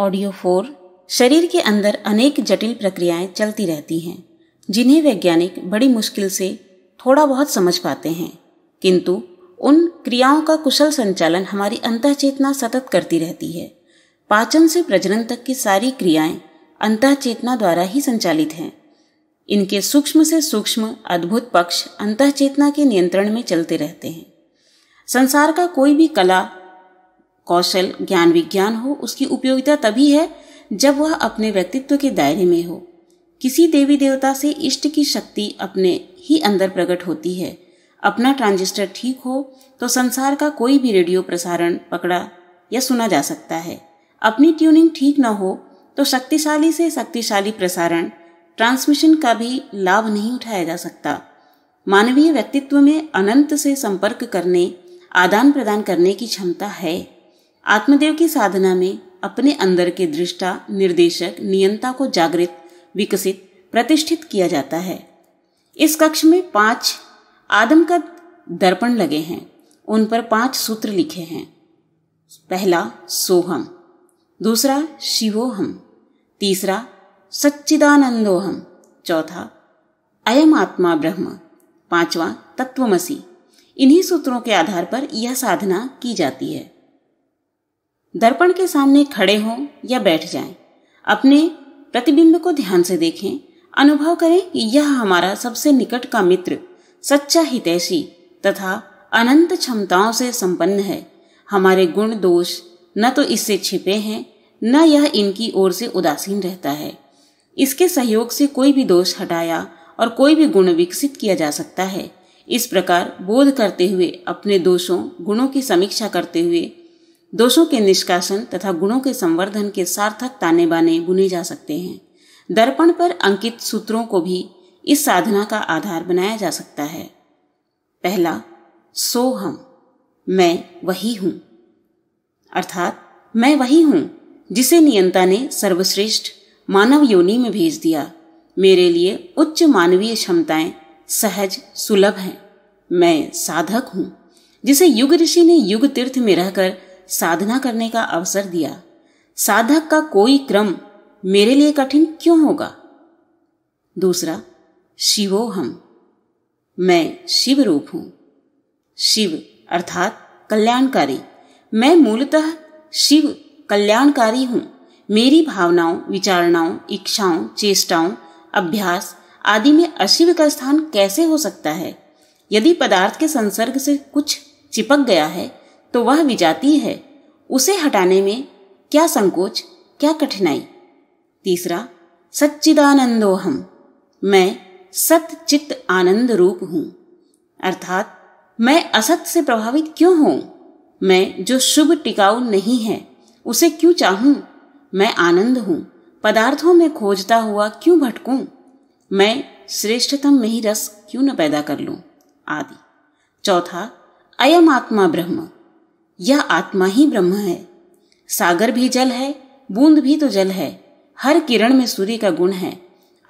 Audio four शरीर के अंदर अनेक जटिल प्रक्रियाएं चलती रहती हैं जिन्हें वैज्ञानिक बड़ी मुश्किल से थोड़ा बहुत समझ पाते हैं किंतु उन क्रियाओं का कुशल संचालन हमारी अंत चेतना सतत करती रहती है पाचन से प्रजनन तक की सारी क्रियाएं अंत चेतना द्वारा ही संचालित हैं इनके सूक्ष्म से सूक्ष्म अद्भुत पक्ष अंत चेतना के नियंत्रण में चलते रहते हैं संसार का कोई भी कला कौशल ज्ञान विज्ञान हो उसकी उपयोगिता तभी है जब वह अपने व्यक्तित्व के दायरे में हो किसी देवी देवता से इष्ट की शक्ति अपने ही अंदर प्रकट होती है अपना ट्रांजिस्टर ठीक हो तो संसार का कोई भी रेडियो प्रसारण पकड़ा या सुना जा सकता है अपनी ट्यूनिंग ठीक न हो तो शक्तिशाली से शक्तिशाली प्रसारण ट्रांसमिशन का भी लाभ नहीं उठाया जा सकता मानवीय व्यक्तित्व में अनंत से संपर्क करने आदान प्रदान करने की क्षमता है आत्मदेव की साधना में अपने अंदर के दृष्टा निर्देशक नियंता को जागृत विकसित प्रतिष्ठित किया जाता है इस कक्ष में पांच आदम का दर्पण लगे हैं उन पर पांच सूत्र लिखे हैं पहला सोहम दूसरा शिवोहम तीसरा सच्चिदानंदोहम चौथा अयम आत्मा ब्रह्म पांचवा तत्वमसी इन्हीं सूत्रों के आधार पर यह साधना की जाती है दर्पण के सामने खड़े हों या बैठ जाएं, अपने प्रतिबिंब को ध्यान से देखें अनुभव करें कि यह हमारा सबसे निकट का मित्र सच्चा हितैषी तथा अनंत क्षमताओं से संपन्न है हमारे गुण दोष न तो इससे छिपे हैं न यह इनकी ओर से उदासीन रहता है इसके सहयोग से कोई भी दोष हटाया और कोई भी गुण विकसित किया जा सकता है इस प्रकार बोध करते हुए अपने दोषों गुणों की समीक्षा करते हुए दोषों के निष्कासन तथा गुणों के संवर्धन के सार्थक ताने बाने बुने जा सकते हैं दर्पण पर अंकित सूत्रों को भी इस साधना का आधार बनाया जा सकता है पहला सो हम मैं वही हूं अर्थात मैं वही हूं जिसे नियंता ने सर्वश्रेष्ठ मानव योनि में भेज दिया मेरे लिए उच्च मानवीय क्षमताएं सहज सुलभ हैं मैं साधक हूं जिसे युग ऋषि ने युग तीर्थ में रहकर साधना करने का अवसर दिया साधक का कोई क्रम मेरे लिए कठिन क्यों होगा दूसरा शिवो हम मैं शिव रूप हूं शिव अर्थात कल्याणकारी मैं मूलतः शिव कल्याणकारी हूं मेरी भावनाओं विचारणाओं इच्छाओं चेष्टाओं अभ्यास आदि में अशिव का स्थान कैसे हो सकता है यदि पदार्थ के संसर्ग से कुछ चिपक गया है तो वह विजाती है उसे हटाने में क्या संकोच क्या कठिनाई तीसरा सच्चिदानंदो हम मैं सत चित्त आनंद रूप हूं अर्थात मैं असत से प्रभावित क्यों हूं मैं जो शुभ टिकाऊ नहीं है उसे क्यों चाहूं मैं आनंद हूं पदार्थों में खोजता हुआ क्यों भटकूं मैं श्रेष्ठतम में ही रस क्यों न पैदा कर लूं आदि चौथा अयम आत्मा ब्रह्म यह आत्मा ही ब्रह्म है सागर भी जल है बूंद भी तो जल है हर किरण में सूर्य का गुण है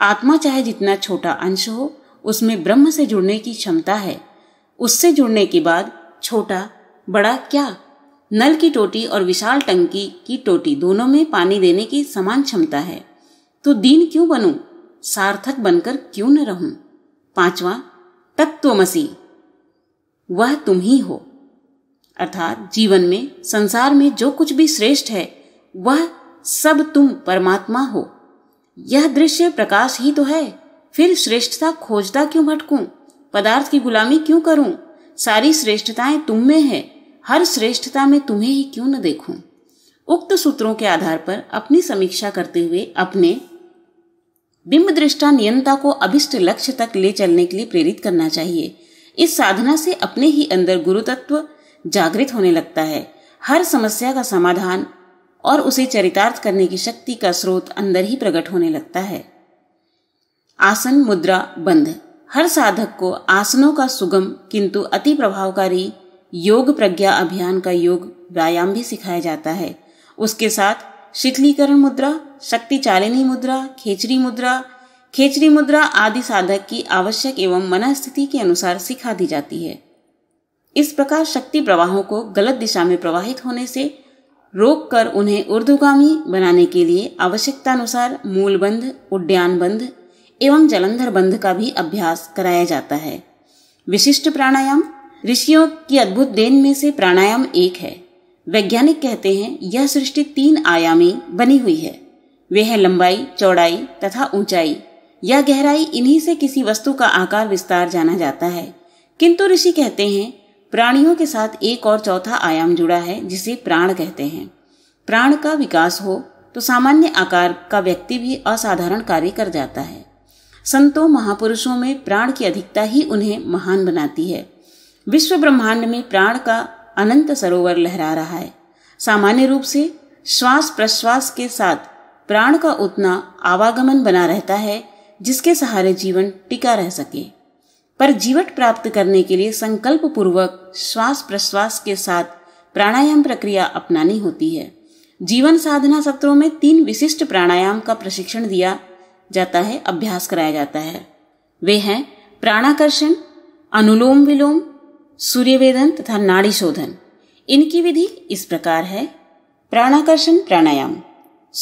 आत्मा चाहे जितना छोटा अंश हो उसमें ब्रह्म से जुड़ने की क्षमता है उससे जुड़ने के बाद छोटा बड़ा क्या नल की टोटी और विशाल टंकी की टोटी दोनों में पानी देने की समान क्षमता है तो दीन क्यों बनूं सार्थक बनकर क्यों न रहूं पांचवा तत्वमसी वह तुम ही हो अर्थात जीवन में संसार में जो कुछ भी श्रेष्ठ है वह सब तुम परमात्मा हो यह दृश्य प्रकाश ही तो है फिर श्रेष्ठता खोजता क्यों भटकूं पदार्थ की गुलामी क्यों करूं सारी श्रेष्ठताएं तुम में है हर श्रेष्ठता में तुम्हें ही क्यों न देखूं उक्त सूत्रों के आधार पर अपनी समीक्षा करते हुए अपने बिंब दृष्टा नियंता को अभिष्ट लक्ष्य तक ले चलने के लिए प्रेरित करना चाहिए इस साधना से अपने ही अंदर गुरु तत्व जागृत होने लगता है हर समस्या का समाधान और उसे चरितार्थ करने की शक्ति का स्रोत अंदर ही प्रकट होने लगता है आसन मुद्रा बंध हर साधक को आसनों का सुगम किंतु अति प्रभावकारी योग प्रज्ञा अभियान का योग व्यायाम भी सिखाया जाता है उसके साथ शिथिलीकरण मुद्रा शक्ति चालिनी मुद्रा खेचरी मुद्रा खेचरी मुद्रा आदि साधक की आवश्यक एवं मनस्थिति के अनुसार सिखा दी जाती है इस प्रकार शक्ति प्रवाहों को गलत दिशा में प्रवाहित होने से रोक कर उन्हें ऊर्ध्वगामी बनाने के लिए आवश्यकतानुसार मूलबंध बंध एवं जलंधर बंध का भी अभ्यास कराया जाता है विशिष्ट प्राणायाम ऋषियों की अद्भुत देन में से प्राणायाम एक है वैज्ञानिक कहते हैं यह सृष्टि तीन आयामी बनी हुई है वे है लंबाई चौड़ाई तथा ऊंचाई या गहराई इन्हीं से किसी वस्तु का आकार विस्तार जाना जाता है किंतु ऋषि कहते हैं प्राणियों के साथ एक और चौथा आयाम जुड़ा है जिसे प्राण कहते हैं प्राण का विकास हो तो सामान्य आकार का व्यक्ति भी असाधारण कार्य कर जाता है संतों महापुरुषों में प्राण की अधिकता ही उन्हें महान बनाती है विश्व ब्रह्मांड में प्राण का अनंत सरोवर लहरा रहा है सामान्य रूप से श्वास प्रश्वास के साथ प्राण का उतना आवागमन बना रहता है जिसके सहारे जीवन टिका रह सके पर जीवट प्राप्त करने के लिए संकल्प पूर्वक श्वास प्रश्वास के साथ प्राणायाम प्रक्रिया अपनानी होती है जीवन साधना सत्रों में तीन विशिष्ट प्राणायाम का प्रशिक्षण दिया जाता है अभ्यास कराया जाता है वे हैं प्राणाकर्षण अनुलोम विलोम सूर्यवेदन तथा नाड़ी शोधन इनकी विधि इस प्रकार है प्राणाकर्षण प्राणायाम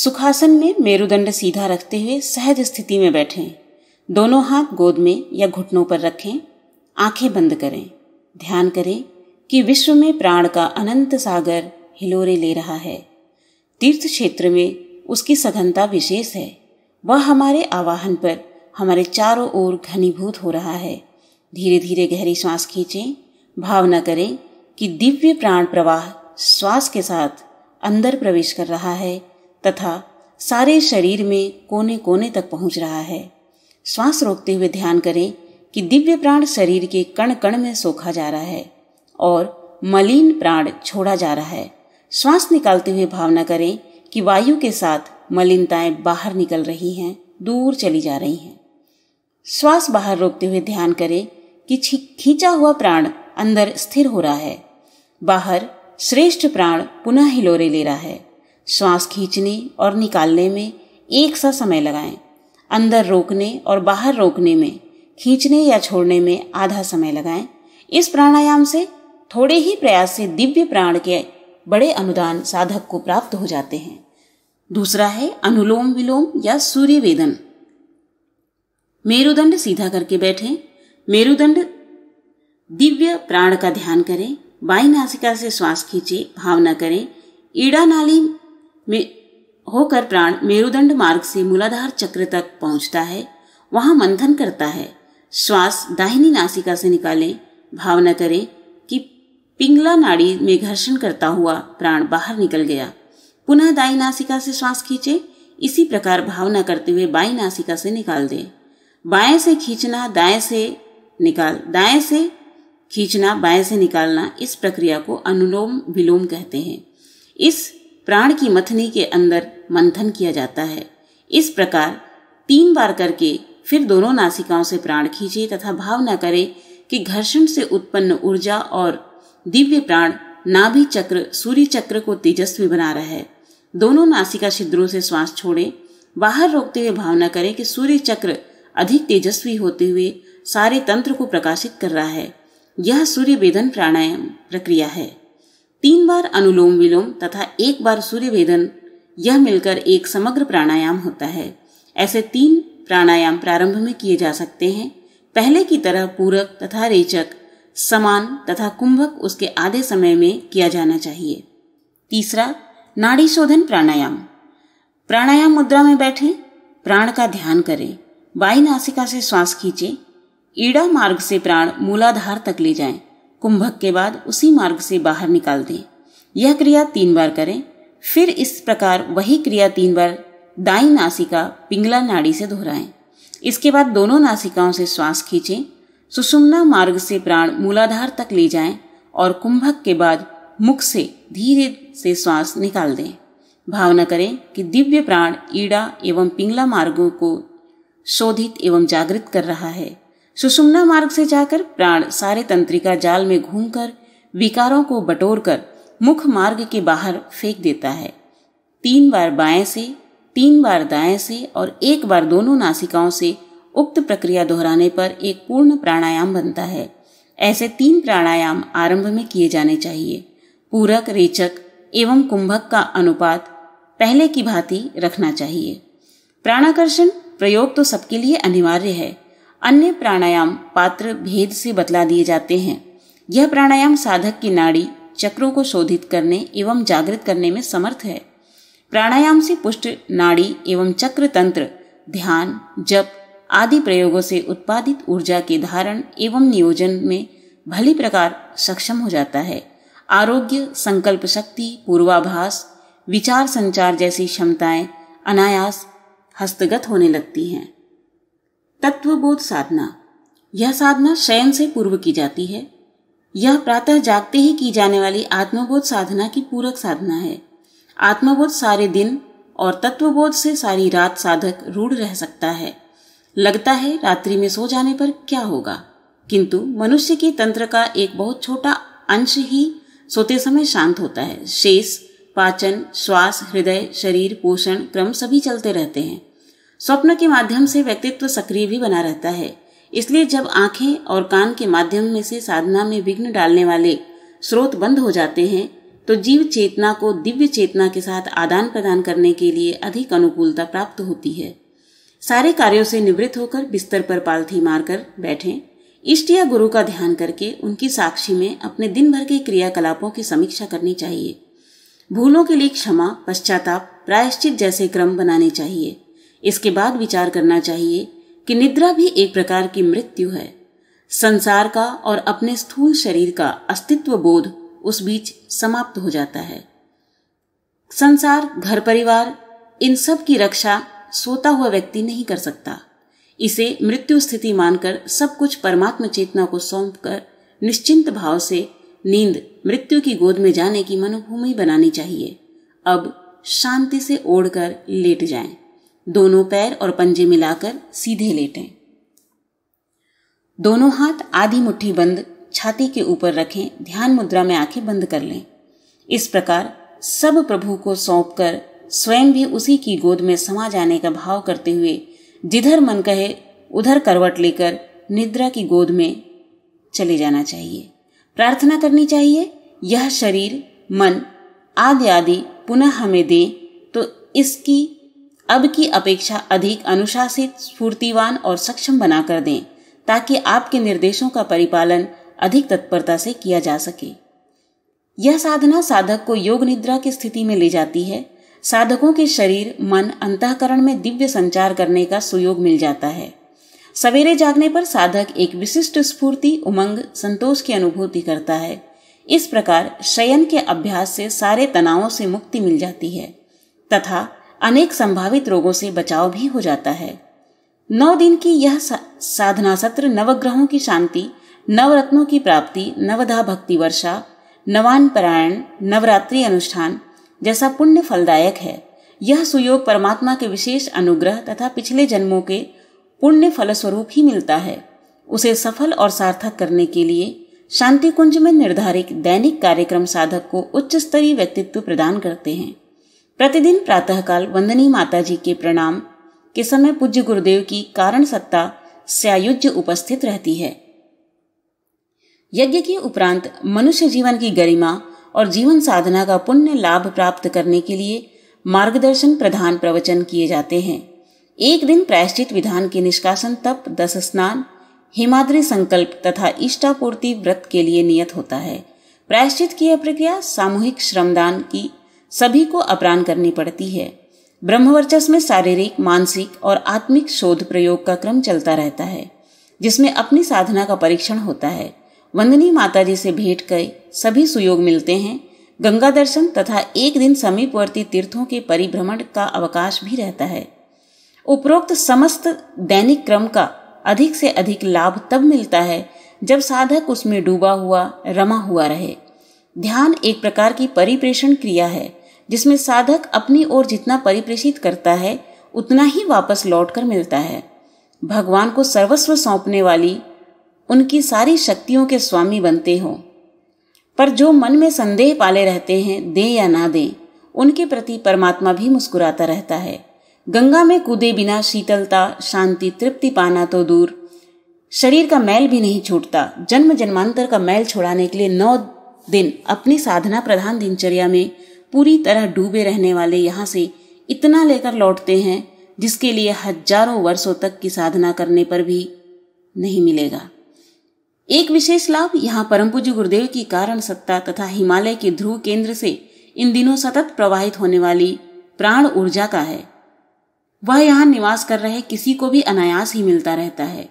सुखासन में मेरुदंड सीधा रखते हुए सहज स्थिति में बैठें दोनों हाथ गोद में या घुटनों पर रखें आंखें बंद करें ध्यान करें कि विश्व में प्राण का अनंत सागर हिलोरे ले रहा है तीर्थ क्षेत्र में उसकी सघनता विशेष है वह हमारे आवाहन पर हमारे चारों ओर घनीभूत हो रहा है धीरे धीरे गहरी सांस खींचें भावना करें कि दिव्य प्राण प्रवाह श्वास के साथ अंदर प्रवेश कर रहा है तथा सारे शरीर में कोने कोने तक पहुंच रहा है श्वास रोकते हुए ध्यान करें कि दिव्य प्राण शरीर के कण कण में सोखा जा रहा है और मलिन प्राण छोड़ा जा रहा है श्वास निकालते हुए भावना करें कि वायु के साथ मलिनताएं बाहर निकल रही हैं दूर चली जा रही हैं श्वास बाहर रोकते हुए ध्यान करें कि खींचा हुआ प्राण अंदर स्थिर हो रहा है बाहर श्रेष्ठ प्राण पुनः हिलोरे ले रहा है श्वास खींचने और निकालने में एक सा समय लगाएं अंदर रोकने और बाहर रोकने में खींचने या छोड़ने में आधा समय लगाएं इस प्राणायाम से थोड़े ही प्रयास से दिव्य प्राण के बड़े अनुदान साधक को प्राप्त हो जाते हैं दूसरा है अनुलोम विलोम या सूर्य वेदन मेरुदंड सीधा करके बैठें मेरुदंड दिव्य प्राण का ध्यान करें बाई नासिका से श्वास खींचे भावना करें ईड़ा नाली में होकर प्राण मेरुदंड मार्ग से मूलाधार चक्र तक पहुंचता है वहां मंथन करता है श्वास दाहिनी नासिका से निकालें भावना करें कि पिंगला नाड़ी में घर्षण करता हुआ प्राण बाहर निकल गया पुनः दाई नासिका से श्वास खींचे इसी प्रकार भावना करते हुए बाई नासिका से निकाल दें बाएं से खींचना दाएं से निकाल दाएं से खींचना बाएं से निकालना इस प्रक्रिया को अनुलोम विलोम कहते हैं इस प्राण की मथनी के अंदर मंथन किया जाता है इस प्रकार तीन बार करके फिर दोनों नासिकाओं से प्राण खींचे तथा भावना करे कि घर्षण से उत्पन्न ऊर्जा और दिव्य प्राण नाभि चक्र सूर्य चक्र को तेजस्वी बना रहा है दोनों नासिका छिद्रों से श्वास छोड़े बाहर रोकते हुए भावना करें कि सूर्य चक्र अधिक तेजस्वी होते हुए सारे तंत्र को प्रकाशित कर रहा है यह सूर्य वेदन प्राणायाम प्रक्रिया है तीन बार अनुलोम विलोम तथा एक बार सूर्य वेदन यह मिलकर एक समग्र प्राणायाम होता है ऐसे तीन प्राणायाम प्रारंभ में किए जा सकते हैं पहले की तरह पूरक तथा रेचक समान तथा कुंभक उसके आधे समय में किया जाना चाहिए तीसरा नाड़ी शोधन प्राणायाम प्राणायाम मुद्रा में बैठें प्राण का ध्यान करें बाई नासिका से श्वास खींचें ईड़ा मार्ग से प्राण मूलाधार तक ले जाएं कुंभक के बाद उसी मार्ग से बाहर निकाल दें यह क्रिया तीन बार करें फिर इस प्रकार वही क्रिया तीन बार दाई नासिका पिंगला नाड़ी से दोहराएं इसके बाद दोनों नासिकाओं से श्वास खींचें सुषुम्ना मार्ग से प्राण मूलाधार तक ले जाएं और कुंभक के बाद मुख से धीरे से श्वास निकाल दें भावना करें कि दिव्य प्राण ईड़ा एवं पिंगला मार्गों को शोधित एवं जागृत कर रहा है सुषुम्ना मार्ग से जाकर प्राण सारे तंत्रिका जाल में घूमकर विकारों को बटोरकर मुख मार्ग के बाहर फेंक देता है तीन बार बाएं से तीन बार दाएं से और एक बार दोनों नासिकाओं से उक्त प्रक्रिया दोहराने पर एक पूर्ण प्राणायाम बनता है ऐसे तीन प्राणायाम आरंभ में किए जाने चाहिए पूरक रेचक एवं कुंभक का अनुपात पहले की भांति रखना चाहिए प्राणाकर्षण प्रयोग तो सबके लिए अनिवार्य है अन्य प्राणायाम पात्र भेद से बतला दिए जाते हैं यह प्राणायाम साधक की नाड़ी चक्रों को शोधित करने एवं जागृत करने में समर्थ है प्राणायाम से पुष्ट नाड़ी एवं चक्र तंत्र ध्यान जप आदि प्रयोगों से उत्पादित ऊर्जा के धारण एवं नियोजन में भली प्रकार सक्षम हो जाता है आरोग्य संकल्प शक्ति पूर्वाभास विचार संचार जैसी क्षमताएं अनायास हस्तगत होने लगती हैं तत्वबोध साधना यह साधना शयन से पूर्व की जाती है यह प्रातः जागते ही की जाने वाली आत्मबोध साधना की पूरक साधना है आत्मबोध सारे दिन और तत्वबोध से सारी रात साधक रूढ़ रह सकता है लगता है रात्रि में सो जाने पर क्या होगा किंतु मनुष्य के तंत्र का एक बहुत छोटा अंश ही सोते समय शांत होता है शेष पाचन श्वास हृदय शरीर पोषण क्रम सभी चलते रहते हैं स्वप्न के माध्यम से व्यक्तित्व सक्रिय भी बना रहता है इसलिए जब आंखें और कान के माध्यम में से साधना में विघ्न डालने वाले स्रोत बंद हो जाते हैं तो जीव चेतना को दिव्य चेतना के साथ आदान प्रदान करने के लिए अधिक अनुकूलता प्राप्त होती है सारे कार्यों से निवृत्त होकर बिस्तर पर पालथी मारकर बैठे इष्ट या गुरु का ध्यान करके उनकी साक्षी में अपने दिन भर के क्रियाकलापों की समीक्षा करनी चाहिए भूलों के लिए क्षमा पश्चाताप प्रायश्चित जैसे क्रम बनाने चाहिए इसके बाद विचार करना चाहिए कि निद्रा भी एक प्रकार की मृत्यु है संसार का और अपने स्थूल शरीर का अस्तित्व बोध उस बीच समाप्त हो जाता है संसार घर परिवार इन सब की रक्षा सोता हुआ व्यक्ति नहीं कर सकता इसे मृत्यु स्थिति मानकर सब कुछ परमात्म चेतना को सौंप कर निश्चिंत भाव से नींद मृत्यु की गोद में जाने की मनोभूमि बनानी चाहिए अब शांति से ओढ़कर लेट जाएं। दोनों पैर और पंजे मिलाकर सीधे लेटें दोनों हाथ आधी मुट्ठी बंद छाती के ऊपर रखें ध्यान मुद्रा में आंखें बंद कर लें इस प्रकार सब प्रभु को सौंप कर स्वयं भी उसी की गोद में समा जाने का भाव करते हुए जिधर मन कहे उधर करवट लेकर निद्रा की गोद में चले जाना चाहिए प्रार्थना करनी चाहिए यह शरीर मन आदि आदि पुनः हमें दे तो इसकी अब की अपेक्षा अधिक अनुशासित स्फूर्तिवान और सक्षम बना कर दें ताकि आपके निर्देशों का परिपालन अधिक तत्परता से किया जा सके यह साधना साधक को योग निद्रा की स्थिति में ले जाती है साधकों के शरीर मन अंतकरण में दिव्य संचार करने का सुयोग मिल जाता है सवेरे जागने पर साधक एक विशिष्ट स्फूर्ति उमंग संतोष की अनुभूति करता है इस प्रकार शयन के अभ्यास से सारे तनावों से मुक्ति मिल जाती है तथा अनेक संभावित रोगों से बचाव भी हो जाता है नौ दिन की यह साधना सत्र नवग्रहों की शांति नवरत्नों की प्राप्ति नवधा भक्ति वर्षा नवान पारायण नवरात्रि अनुष्ठान जैसा पुण्य फलदायक है यह सुयोग परमात्मा के विशेष अनुग्रह तथा पिछले जन्मों के पुण्य फलस्वरूप ही मिलता है उसे सफल और सार्थक करने के लिए शांति कुंज में निर्धारित दैनिक कार्यक्रम साधक को उच्च स्तरीय व्यक्तित्व प्रदान करते हैं प्रतिदिन प्रातःकाल वंदनी माता जी के प्रणाम के समय पूज्य गुरुदेव की कारण सत्ता सयुज उपस्थित रहती है यज्ञ के उपरांत मनुष्य जीवन की गरिमा और जीवन साधना का पुण्य लाभ प्राप्त करने के लिए मार्गदर्शन प्रधान प्रवचन किए जाते हैं एक दिन प्रायश्चित विधान के निष्कासन तप दस स्नान हिमाद्री संकल्प तथा इष्टापूर्ति व्रत के लिए नियत होता है प्रायश्चित की यह प्रक्रिया सामूहिक श्रमदान की सभी को अपरान करनी पड़ती है ब्रह्मवर्चस में शारीरिक मानसिक और आत्मिक शोध प्रयोग का क्रम चलता रहता है जिसमें अपनी साधना का परीक्षण होता है वंदनी माता जी से भेंट कर सभी सुयोग मिलते हैं गंगा दर्शन तथा एक दिन समीपवर्ती तीर्थों के परिभ्रमण का अवकाश भी रहता है उपरोक्त समस्त दैनिक क्रम का अधिक से अधिक लाभ तब मिलता है जब साधक उसमें डूबा हुआ रमा हुआ रहे ध्यान एक प्रकार की परिप्रेषण क्रिया है जिसमें साधक अपनी ओर जितना परिप्रेषित करता है उतना ही वापस लौट कर मिलता है भगवान को सर्वस्व सौंपने वाली उनकी सारी शक्तियों के स्वामी बनते हो पर जो मन में संदेह पाले रहते हैं दे या ना दे उनके प्रति परमात्मा भी मुस्कुराता रहता है गंगा में कूदे बिना शीतलता शांति तृप्ति पाना तो दूर शरीर का मैल भी नहीं छूटता जन्म जन्मांतर का मैल छुड़ाने के लिए नौ दिन अपनी साधना प्रधान दिनचर्या में पूरी तरह डूबे रहने वाले यहाँ से इतना लेकर लौटते हैं जिसके लिए हजारों वर्षों तक की साधना करने पर भी नहीं मिलेगा एक विशेष लाभ यहाँ परम पूज्य गुरुदेव की कारण सत्ता तथा हिमालय के ध्रुव केंद्र से इन दिनों सतत प्रवाहित होने वाली प्राण ऊर्जा का है वह यहाँ निवास कर रहे किसी को भी अनायास ही मिलता रहता है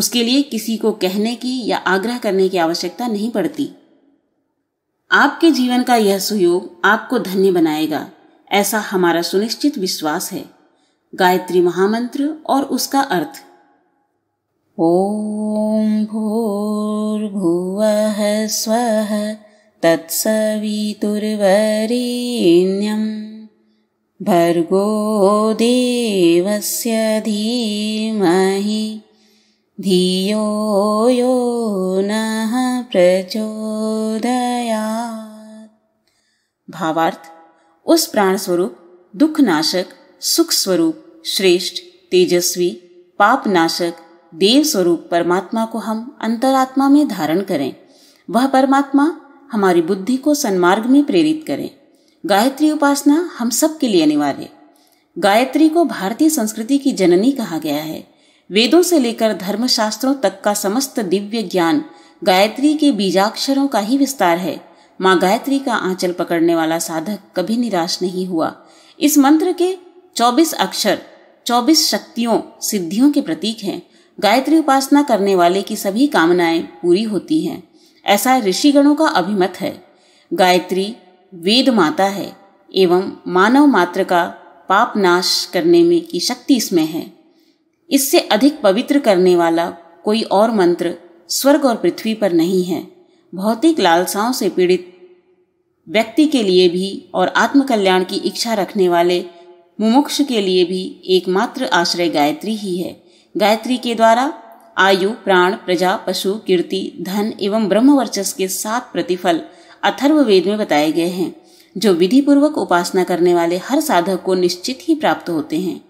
उसके लिए किसी को कहने की या आग्रह करने की आवश्यकता नहीं पड़ती आपके जीवन का यह सुयोग आपको धन्य बनाएगा ऐसा हमारा सुनिश्चित विश्वास है गायत्री महामंत्र और उसका अर्थ ओम भूर्भुव स्व तत्सवितुर्वरीण्यम भर्गो देवस्य धीमहि धियो यो नः प्रचोदया भावार्थ उस प्राण स्वरूप दुख नाशक सुख स्वरूप श्रेष्ठ तेजस्वी पाप नाशक देव स्वरूप परमात्मा को हम अंतरात्मा में धारण करें वह परमात्मा हमारी बुद्धि को सन्मार्ग में प्रेरित करें गायत्री उपासना हम सब के लिए अनिवार्य गायत्री को भारतीय संस्कृति की जननी कहा गया है वेदों से लेकर धर्मशास्त्रों तक का समस्त दिव्य ज्ञान गायत्री के बीजाक्षरों का ही विस्तार है माँ गायत्री का आंचल पकड़ने वाला साधक कभी निराश नहीं हुआ इस मंत्र के 24 अक्षर 24 शक्तियों सिद्धियों के प्रतीक हैं गायत्री उपासना करने वाले की सभी कामनाएं पूरी होती हैं ऐसा ऋषिगणों का अभिमत है गायत्री वेद माता है एवं मानव मात्र का पाप नाश करने में की शक्ति इसमें है इससे अधिक पवित्र करने वाला कोई और मंत्र स्वर्ग और पृथ्वी पर नहीं है भौतिक लालसाओं से पीड़ित व्यक्ति के लिए भी और आत्मकल्याण की इच्छा रखने वाले मुमुक्ष के लिए भी एकमात्र आश्रय गायत्री ही है गायत्री के द्वारा आयु प्राण प्रजा पशु कीर्ति धन एवं ब्रह्मवर्चस के सात प्रतिफल अथर्ववेद में बताए गए हैं जो विधि पूर्वक उपासना करने वाले हर साधक को निश्चित ही प्राप्त होते हैं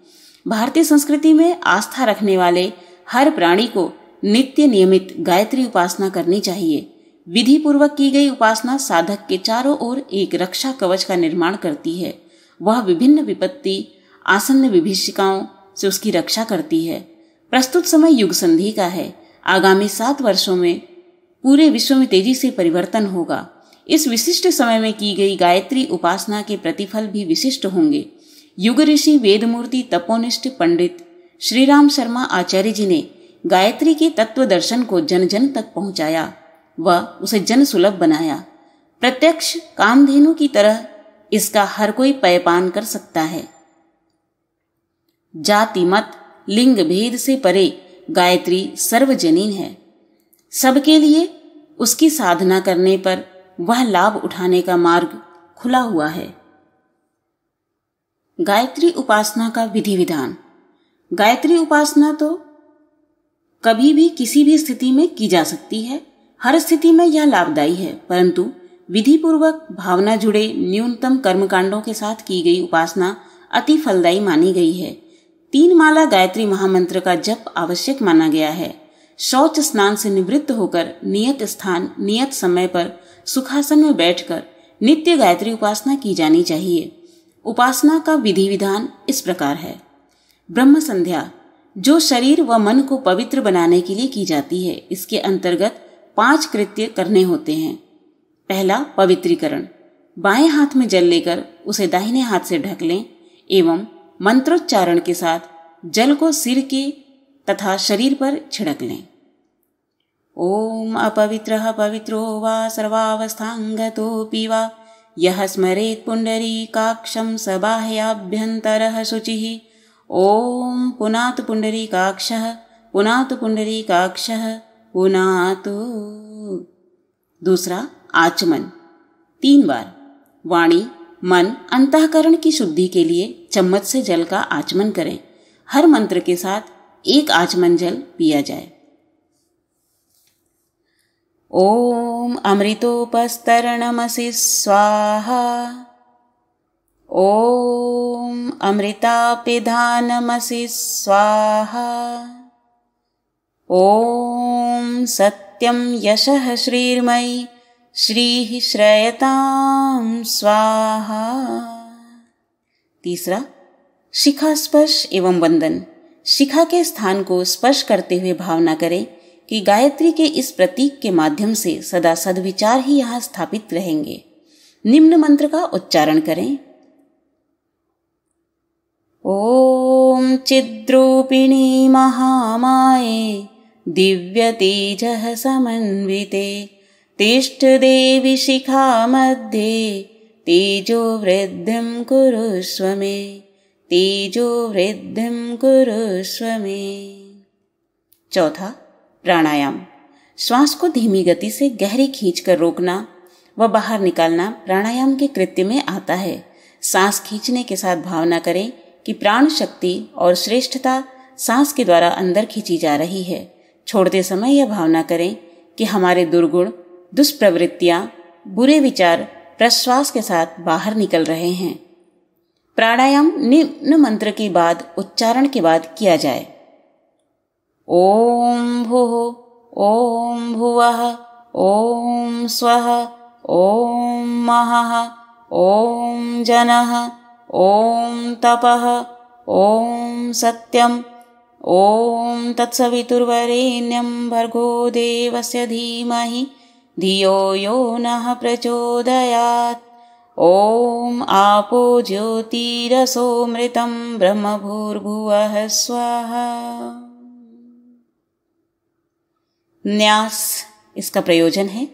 भारतीय संस्कृति में आस्था रखने वाले हर प्राणी को नित्य नियमित गायत्री उपासना करनी चाहिए विधि पूर्वक की गई उपासना साधक के चारों ओर एक रक्षा कवच का निर्माण करती है वह विभिन्न विपत्ति आसन्न विभिषिकाओं से उसकी रक्षा करती है प्रस्तुत समय युग संधि का है आगामी सात वर्षों में पूरे विश्व में तेजी से परिवर्तन होगा इस विशिष्ट समय में की गई गायत्री उपासना के प्रतिफल भी विशिष्ट होंगे युग ऋषि वेदमूर्ति तपोनिष्ठ पंडित श्रीराम शर्मा आचार्य जी ने गायत्री के तत्व दर्शन को जन जन तक पहुंचाया व उसे जन सुलभ बनाया प्रत्यक्ष कामधेनु की तरह इसका हर कोई पयपान कर सकता है जाति मत लिंग भेद से परे गायत्री सर्वजनीन है सबके लिए उसकी साधना करने पर वह लाभ उठाने का मार्ग खुला हुआ है गायत्री उपासना का विधि विधान गायत्री उपासना तो कभी भी किसी भी स्थिति में की जा सकती है हर स्थिति में यह लाभदायी है परंतु विधिपूर्वक भावना जुड़े न्यूनतम कर्मकांडों के साथ की गई उपासना अति फलदायी मानी गई है तीन माला गायत्री महामंत्र का जप आवश्यक माना गया है शौच स्नान से निवृत्त होकर नियत स्थान नियत समय पर सुखासन में बैठकर नित्य गायत्री उपासना की जानी चाहिए उपासना का विधि विधान इस प्रकार है ब्रह्म संध्या जो शरीर व मन को पवित्र बनाने के लिए की जाती है इसके अंतर्गत पांच कृत्य करने होते हैं पहला पवित्रीकरण बाएं हाथ में जल लेकर उसे दाहिने हाथ से ढक लें एवं मंत्रोच्चारण के साथ जल को सिर के तथा शरीर पर छिड़क लें ओम अपवित्र पवित्रो वा सर्वावस्थांगतोऽपि यह यः पुंडरी काक्षम सबाह्याभ्यन्तरः शुचि पुंडरी पुनात् पुनात पुंडरी पुण्डरीकाक्षः पुनातु दूसरा आचमन तीन बार वाणी मन अंतकरण की शुद्धि के लिए चम्मच से जल का आचमन करें हर मंत्र के साथ एक आचमन जल पिया जाए ओम अमृतोपस्तरणमसि स्वाहा ॐ अमृतापिधानमसि स्वाहा ॐ सत्यं यशः श्रीर्मयि श्रीः श्रयतां स्वाहा तीसरा शिखा स्पर्श एवं वंदन शिखा के स्थान को स्पर्श करते हुए भावना करें कि गायत्री के इस प्रतीक के माध्यम से सदा सद्विचार ही यहाँ स्थापित रहेंगे निम्न मंत्र का उच्चारण करें ॐ चिद्रूपिणी महामाये दिव्यतेजः समन्विते तिष्ठदेवि तेजो तेजोवृद्धिं कुरुष्व मे तेजोवृद्धिं कुरुष्व मे चौथा प्राणायाम श्वास को धीमी गति से गहरी खींचकर रोकना व बाहर निकालना प्राणायाम के कृत्य में आता है सांस खींचने के साथ भावना करें कि प्राण शक्ति और श्रेष्ठता सांस के द्वारा अंदर खींची जा रही है छोड़ते समय यह भावना करें कि हमारे दुर्गुण दुष्प्रवृत्तियां बुरे विचार प्रश्वास के साथ बाहर निकल रहे हैं प्राणायाम निम्न मंत्र के बाद उच्चारण के बाद किया जाए ओम भू ओम भुव ओम स्व ओम महा ओम जनः ओम तपः ओम सत्यम ओम तत्सवितुर्वरेण्यं भर्गो देवस्य धीमहि धियो यो नः प्रचोदयात् ॐ आपो ज्योतिरसोमृतं ब्रह्मभूर्भुवः स्वाहा न्यास इसका प्रयोजन है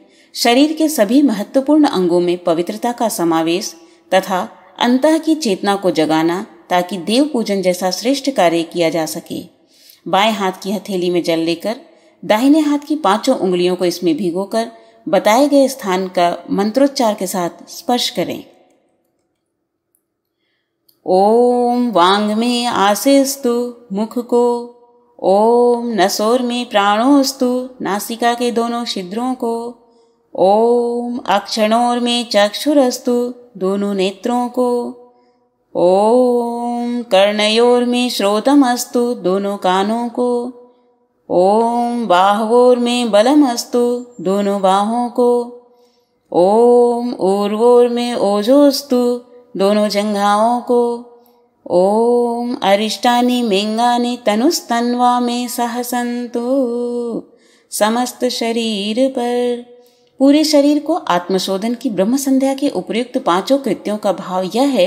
शरीर के सभी महत्वपूर्ण अंगों में पवित्रता का समावेश तथा अंत की चेतना को जगाना ताकि देव पूजन जैसा श्रेष्ठ कार्य किया जा सके बाएं हाथ की हथेली में जल लेकर दाहिने हाथ की पांचों उंगलियों को इसमें भिगोकर बताए गए स्थान का मंत्रोच्चार के साथ स्पर्श करें ओम वांग में आशिस्तु मुख को ओम नसोर में प्राणोस्तु नासिका के दोनों छिद्रों को ओम अक्षणोर में चक्षुरस्तु दोनों नेत्रों को ओम कर्णयोर में श्रोतमस्तु दोनों कानों को ओम बाहवोर में बलमस्तु दोनों बाहों को ओम उर्वोर में ओजोस्तु दोनों जंघाओं को ओम अरिष्टानी मेंगानी तनुस्तन्वा में सहसंतु समस्त शरीर पर पूरे शरीर को आत्मशोधन की ब्रह्म संध्या के उपयुक्त पांचों कृत्यों का भाव यह है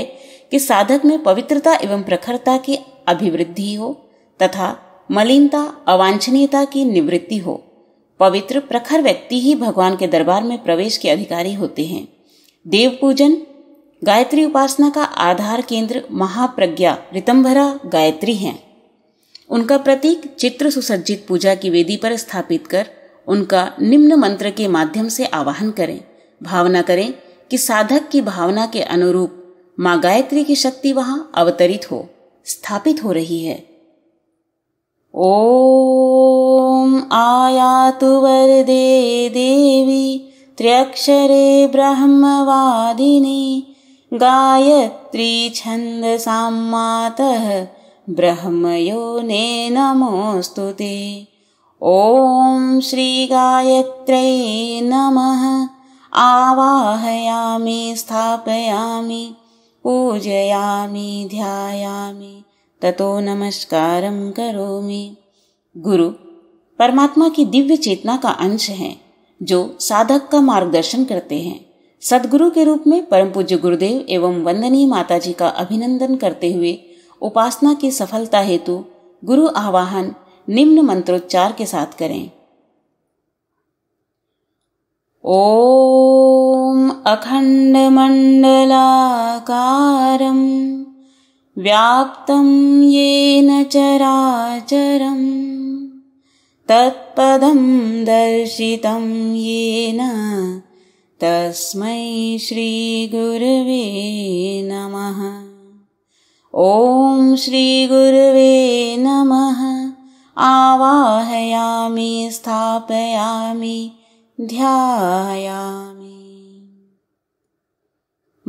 कि साधक में पवित्रता एवं प्रखरता की अभिवृद्धि हो तथा मलिनता अवांछनीयता की निवृत्ति हो पवित्र प्रखर व्यक्ति ही भगवान के दरबार में प्रवेश के अधिकारी होते हैं देव पूजन गायत्री उपासना का आधार केंद्र महाप्रज्ञा रितंभरा गायत्री हैं उनका प्रतीक चित्र सुसज्जित पूजा की वेदी पर स्थापित कर उनका निम्न मंत्र के माध्यम से आवाहन करें भावना करें कि साधक की भावना के अनुरूप माँ गायत्री की शक्ति वहां अवतरित हो स्थापित हो रही है ॐ आया वरदे देवी त्र्यक्षरे ब्रह्मवादिनी गायत्री छन्दसां मातः ब्रह्मयोने नमोऽस्तु ते ॐ श्रीगायत्र्यै नमः आवाहयामि स्थापयामि पूजयामि ध्यायामि ततो नमस्कारं करोमि गुरु परमात्मा की दिव्य चेतना का अंश है जो साधक का मार्गदर्शन करते हैं सदगुरु के रूप में परम पूज्य गुरुदेव एवं वंदनीय माता जी का अभिनंदन करते हुए उपासना की सफलता हेतु गुरु आवाहन निम्न मंत्रोच्चार के साथ करें ॐ अखण्डमण्डलाकारं व्याप्तं येन ये तत्पदं दर्शितं येन तस्मै श्रीगुरवे नमः ॐ श्रीगुरवे नमः आवाहयामि स्थापयामि ध्यायामि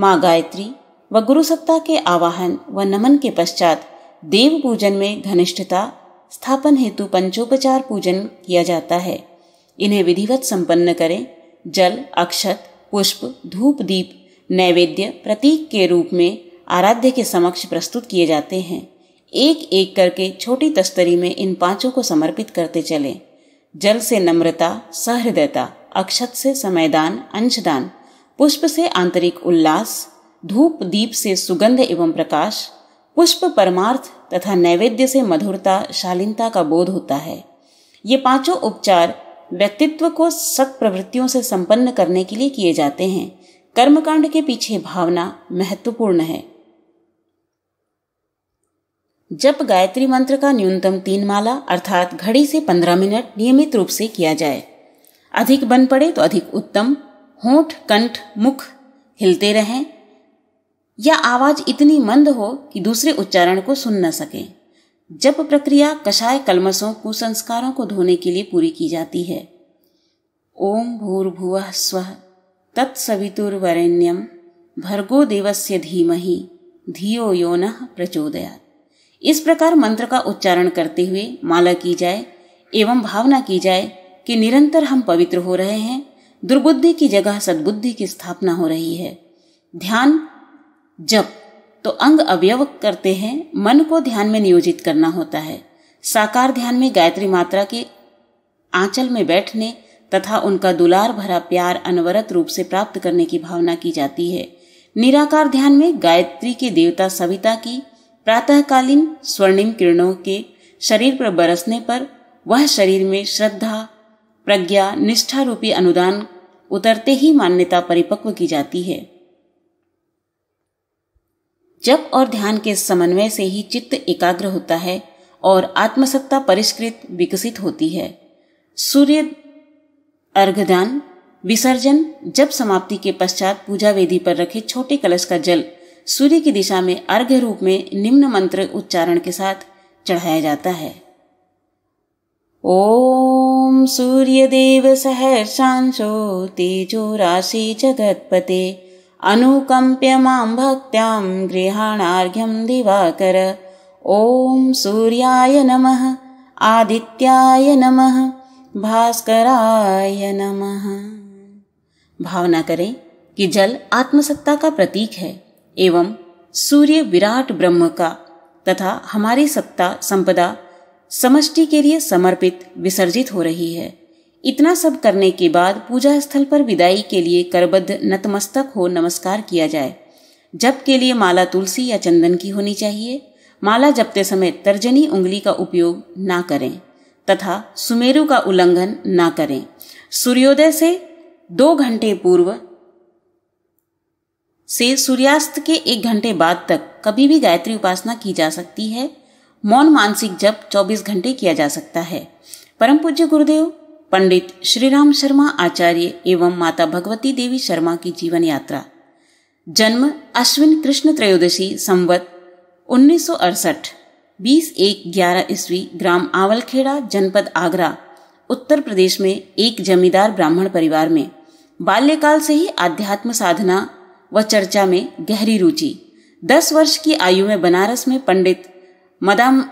माँ गायत्री व गुरु सत्ता के आवाहन व नमन के पश्चात देव पूजन में घनिष्ठता स्थापन हेतु पंचोपचार पूजन किया जाता है इन्हें विधिवत संपन्न करें जल अक्षत पुष्प धूप दीप नैवेद्य प्रतीक के रूप में आराध्य के समक्ष प्रस्तुत किए जाते हैं एक एक करके छोटी तस्तरी में इन पांचों को समर्पित करते चले जल से नम्रता सहृदयता अक्षत से समयदान अंशदान पुष्प से आंतरिक उल्लास धूप दीप से सुगंध एवं प्रकाश पुष्प परमार्थ तथा नैवेद्य से मधुरता शालीनता का बोध होता है ये पांचों उपचार व्यक्तित्व को सत प्रवृत्तियों से संपन्न करने के लिए किए जाते हैं कर्मकांड के पीछे भावना महत्वपूर्ण है जप गायत्री मंत्र का न्यूनतम तीन माला अर्थात घड़ी से पंद्रह मिनट नियमित रूप से किया जाए अधिक बन पड़े तो अधिक उत्तम होठ कंठ मुख हिलते रहें या आवाज इतनी मंद हो कि दूसरे उच्चारण को सुन न सके जप प्रक्रिया कषाय कलमसों कुसंस्कारों को धोने के लिए पूरी की जाती है ओम भूर्भुव स्व तत्सवितुर्वरेण्यम भर्गो देवस्य धीमहि धियो यो न प्रचोदयात् इस प्रकार मंत्र का उच्चारण करते हुए माला की जाए एवं भावना की जाए कि निरंतर हम पवित्र हो रहे हैं दुर्बुद्धि की जगह सद्बुद्धि की स्थापना हो रही है ध्यान जब तो अंग अवयव करते हैं मन को ध्यान में नियोजित करना होता है साकार ध्यान में गायत्री मात्रा के आंचल में बैठने तथा उनका दुलार भरा प्यार अनवरत रूप से प्राप्त करने की भावना की जाती है निराकार ध्यान में गायत्री के देवता सविता की प्रातःकालीन स्वर्णिम किरणों के शरीर पर बरसने पर वह शरीर में श्रद्धा प्रज्ञा निष्ठा रूपी अनुदान उतरते ही मान्यता परिपक्व की जाती है जप और ध्यान के समन्वय से ही चित्त एकाग्र होता है और आत्मसत्ता परिष्कृत विकसित होती है सूर्य अर्घदान विसर्जन जब समाप्ति के पश्चात पूजा वेदी पर रखे छोटे कलश का जल सूर्य की दिशा में अर्घ्य रूप में निम्न मंत्र उच्चारण के साथ चढ़ाया जाता है ओम सूर्य देव सहर्षांशो तेजो राशि जगतपते अनुकंप्य मां भक्त्यां गृहाणार्घ्यं दिवाकर ओम सूर्याय नमः आदित्याय नमः भास्कराय नमः भावना करें कि जल आत्मसत्ता का प्रतीक है एवं सूर्य विराट ब्रह्म का तथा हमारी सत्ता संपदा समष्टि के लिए समर्पित विसर्जित हो रही है इतना सब करने के बाद पूजा स्थल पर विदाई के लिए करबद्ध नतमस्तक हो नमस्कार किया जाए जप के लिए माला तुलसी या चंदन की होनी चाहिए माला जपते समय तर्जनी उंगली का उपयोग ना करें तथा सुमेरु का उल्लंघन ना करें सूर्योदय से दो घंटे पूर्व से सूर्यास्त के एक घंटे बाद तक कभी भी गायत्री उपासना की जा सकती है मौन मानसिक जप 24 घंटे किया जा सकता है परम पूज्य गुरुदेव पंडित श्रीराम शर्मा आचार्य एवं माता भगवती देवी शर्मा की जीवन यात्रा जन्म अश्विन कृष्ण त्रयोदशी संवत उन्नीस सौ अड़सठ बीस एक ग्यारह ईस्वी ग्राम आवलखेड़ा जनपद आगरा उत्तर प्रदेश में एक जमींदार ब्राह्मण परिवार में बाल्यकाल से ही आध्यात्म साधना व चर्चा में गहरी रुचि दस वर्ष की आयु में बनारस में पंडित मदाम